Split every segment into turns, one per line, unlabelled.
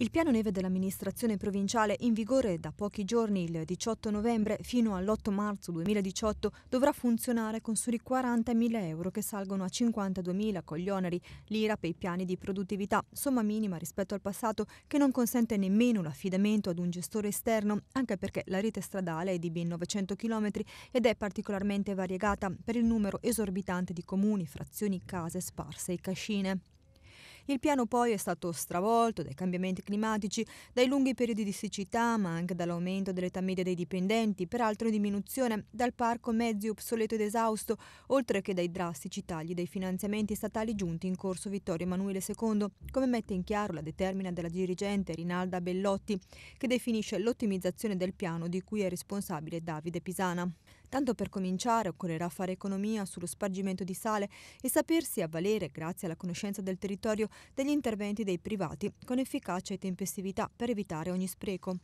Il piano neve dell'amministrazione provinciale in vigore da pochi giorni il 18 novembre fino all'8 marzo 2018 dovrà funzionare con soli 40.000 euro che salgono a 52.000 con gli oneri, l'IRAP e i piani di produttività, somma minima rispetto al passato che non consente nemmeno l'affidamento ad un gestore esterno anche perché la rete stradale è di ben 900 km ed è particolarmente variegata per il numero esorbitante di comuni, frazioni, case sparse e cascine. Il piano poi è stato stravolto dai cambiamenti climatici, dai lunghi periodi di siccità, ma anche dall'aumento dell'età media dei dipendenti, peraltro in diminuzione, dal parco mezzi obsoleto ed esausto, oltre che dai drastici tagli dei finanziamenti statali giunti in corso Vittorio Emanuele II, come mette in chiaro la determina della dirigente Rinalda Bellotti, che definisce l'ottimizzazione del piano di cui è responsabile Davide Pisana. Tanto per cominciare occorrerà fare economia sullo spargimento di sale e sapersi avvalere, grazie alla conoscenza del territorio, degli interventi dei privati con efficacia e tempestività per evitare ogni spreco.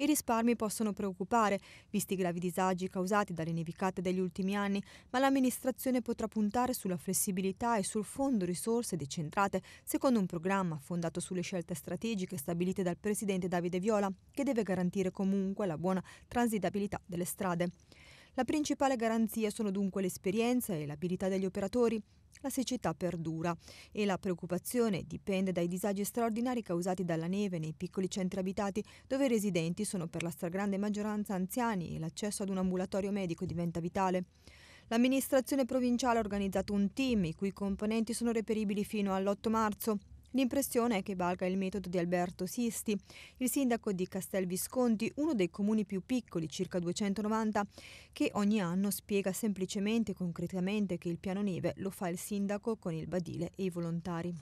I risparmi possono preoccupare, visti i gravi disagi causati dalle nevicate degli ultimi anni, ma l'amministrazione potrà puntare sulla flessibilità e sul fondo risorse decentrate secondo un programma fondato sulle scelte strategiche stabilite dal presidente Davide Viola, che deve garantire comunque la buona transitabilità delle strade. La principale garanzia sono dunque l'esperienza e l'abilità degli operatori. La siccità perdura e la preoccupazione dipende dai disagi straordinari causati dalla neve nei piccoli centri abitati dove i residenti sono per la stragrande maggioranza anziani e l'accesso ad un ambulatorio medico diventa vitale. L'amministrazione provinciale ha organizzato un team i cui componenti sono reperibili fino all'8 marzo L'impressione è che valga il metodo di Alberto Sisti, il sindaco di Castel Visconti, uno dei comuni più piccoli, circa 290, che ogni anno spiega semplicemente e concretamente che il piano neve lo fa il sindaco con il badile e i volontari.